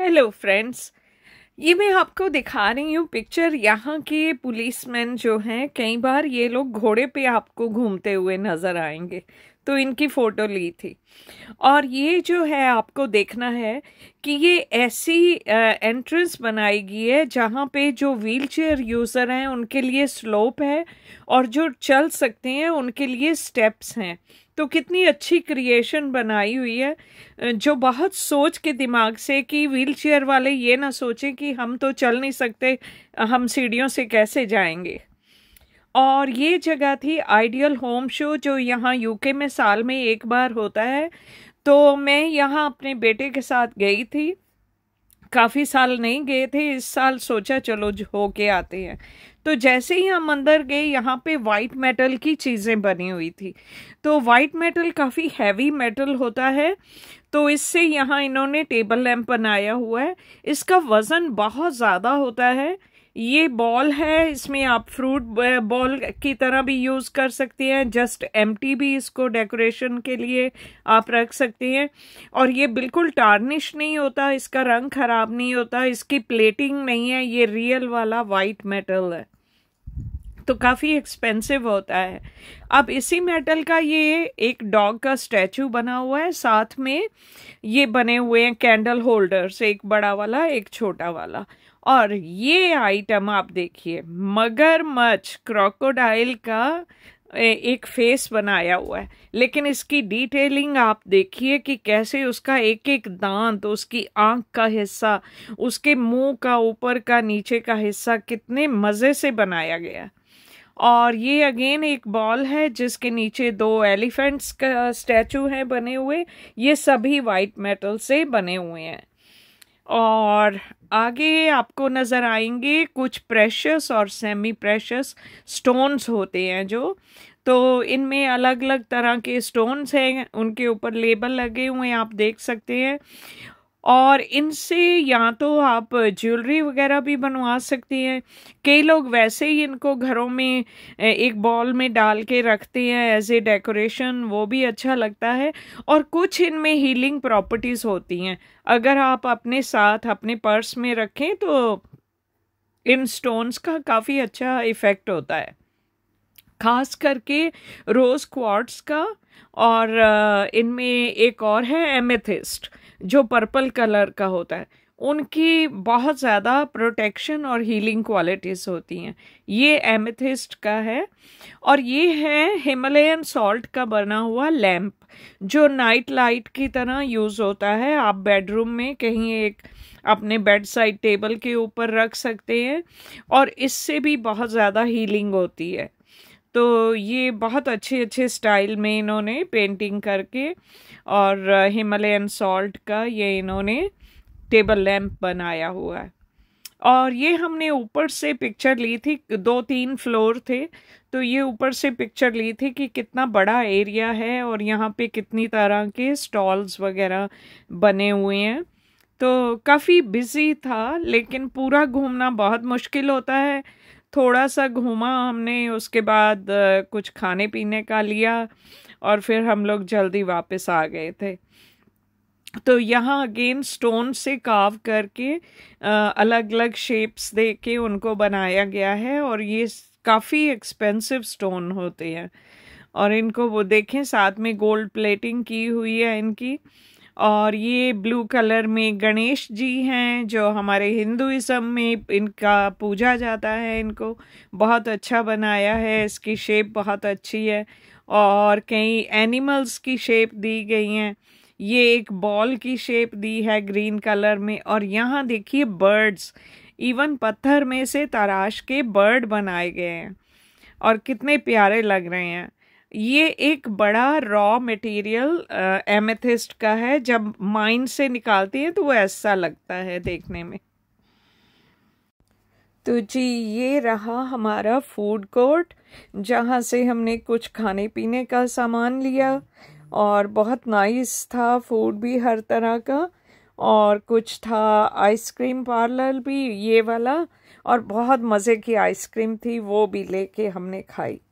hello friends ये मैं आपको दिखा रही हूँ पिक्चर यहाँ के पुलिसमैन जो हैं कई बार ये लोग घोड़े पे आपको घूमते हुए नज़र आएंगे तो इनकी फ़ोटो ली थी और ये जो है आपको देखना है कि ये ऐसी एंट्रेंस बनाई गई है जहाँ पे जो व्हीलचेयर यूज़र हैं उनके लिए स्लोप है और जो चल सकते हैं उनके लिए स्टेप्स हैं तो कितनी अच्छी क्रिएशन बनाई हुई है जो बहुत सोच के दिमाग से कि व्हील चेयर वाले ये ना सोचें कि हम तो चल नहीं सकते हम सीढ़ियों से कैसे जाएंगे और ये जगह थी आइडियल होम शो जो यहाँ यूके में साल में एक बार होता है तो मैं यहाँ अपने बेटे के साथ गई थी काफ़ी साल नहीं गए थे इस साल सोचा चलो हो के आते हैं तो जैसे ही हम अंदर गए यहाँ पे वाइट मेटल की चीज़ें बनी हुई थी तो वाइट मेटल काफ़ी हैवी मेटल होता है तो इससे यहाँ इन्होंने टेबल लैम्प बनाया हुआ है इसका वज़न बहुत ज़्यादा होता है ये बॉल है इसमें आप फ्रूट बॉल की तरह भी यूज़ कर सकते हैं जस्ट एम्प्टी भी इसको डेकोरेशन के लिए आप रख सकते हैं और ये बिल्कुल टार्निश नहीं होता इसका रंग ख़राब नहीं होता इसकी प्लेटिंग नहीं है ये रियल वाला वाइट मेटल है तो काफ़ी एक्सपेंसिव होता है अब इसी मेटल का ये एक डॉग का स्टैचू बना हुआ है साथ में ये बने हुए हैं कैंडल होल्डर्स एक बड़ा वाला एक छोटा वाला और ये आइटम आप देखिए मगरमच्छ क्रोकोडाइल का एक फेस बनाया हुआ है लेकिन इसकी डिटेलिंग आप देखिए कि कैसे उसका एक एक दांत उसकी आंख का हिस्सा उसके मुंह का ऊपर का नीचे का हिस्सा कितने मज़े से बनाया गया और ये अगेन एक बॉल है जिसके नीचे दो एलिफेंट्स का स्टैचू हैं बने हुए ये सभी वाइट मेटल से बने हुए हैं और आगे आपको नज़र आएंगे कुछ प्रेशस और सेमी प्रेशस स्टोन्स होते हैं जो तो इनमें अलग अलग तरह के स्टोन्स हैं उनके ऊपर लेबल लगे हुए हैं आप देख सकते हैं और इनसे या तो आप ज्वेलरी वगैरह भी बनवा सकती हैं कई लोग वैसे ही इनको घरों में एक बॉल में डाल के रखते हैं एज ए डेकोरेशन वो भी अच्छा लगता है और कुछ इनमें हीलिंग प्रॉपर्टीज़ होती हैं अगर आप अपने साथ अपने पर्स में रखें तो इन स्टोन्स का काफ़ी अच्छा इफ़ेक्ट होता है खास करके रोज़ क्वार्ट्स का और इनमें एक और है एमेथिस्ट जो पर्पल कलर का होता है उनकी बहुत ज़्यादा प्रोटेक्शन और हीलिंग क्वालिटीज़ होती हैं ये एमिथिस्ट का है और ये है हिमालयन सॉल्ट का बना हुआ लैम्प जो नाइट लाइट की तरह यूज़ होता है आप बेडरूम में कहीं एक अपने बेड साइड टेबल के ऊपर रख सकते हैं और इससे भी बहुत ज़्यादा हीलिंग होती है तो ये बहुत अच्छे अच्छे स्टाइल में इन्होंने पेंटिंग करके और हिमालयन सॉल्ट का ये इन्होंने टेबल लैम्प बनाया हुआ है और ये हमने ऊपर से पिक्चर ली थी दो तीन फ्लोर थे तो ये ऊपर से पिक्चर ली थी कि कितना बड़ा एरिया है और यहाँ पे कितनी तरह के स्टॉल्स वगैरह बने हुए हैं तो काफ़ी बिजी था लेकिन पूरा घूमना बहुत मुश्किल होता है थोड़ा सा घूमा हमने उसके बाद कुछ खाने पीने का लिया और फिर हम लोग जल्दी वापस आ गए थे तो यहाँ अगेन स्टोन से काव करके अलग अलग शेप्स दे के उनको बनाया गया है और ये काफ़ी एक्सपेंसिव स्टोन होते हैं और इनको वो देखें साथ में गोल्ड प्लेटिंग की हुई है इनकी और ये ब्लू कलर में गणेश जी हैं जो हमारे हिंदुज़म में इनका पूजा जाता है इनको बहुत अच्छा बनाया है इसकी शेप बहुत अच्छी है और कई एनिमल्स की शेप दी गई हैं ये एक बॉल की शेप दी है ग्रीन कलर में और यहाँ देखिए बर्ड्स इवन पत्थर में से तराश के बर्ड बनाए गए हैं और कितने प्यारे लग रहे हैं ये एक बड़ा रॉ मटेरियल एमेथिस्ट का है जब माइन से निकालती है तो वो ऐसा लगता है देखने में तो जी ये रहा हमारा फूड कोर्ट जहाँ से हमने कुछ खाने पीने का सामान लिया और बहुत नाइस था फूड भी हर तरह का और कुछ था आइसक्रीम पार्लर भी ये वाला और बहुत मज़े की आइसक्रीम थी वो भी लेके हमने खाई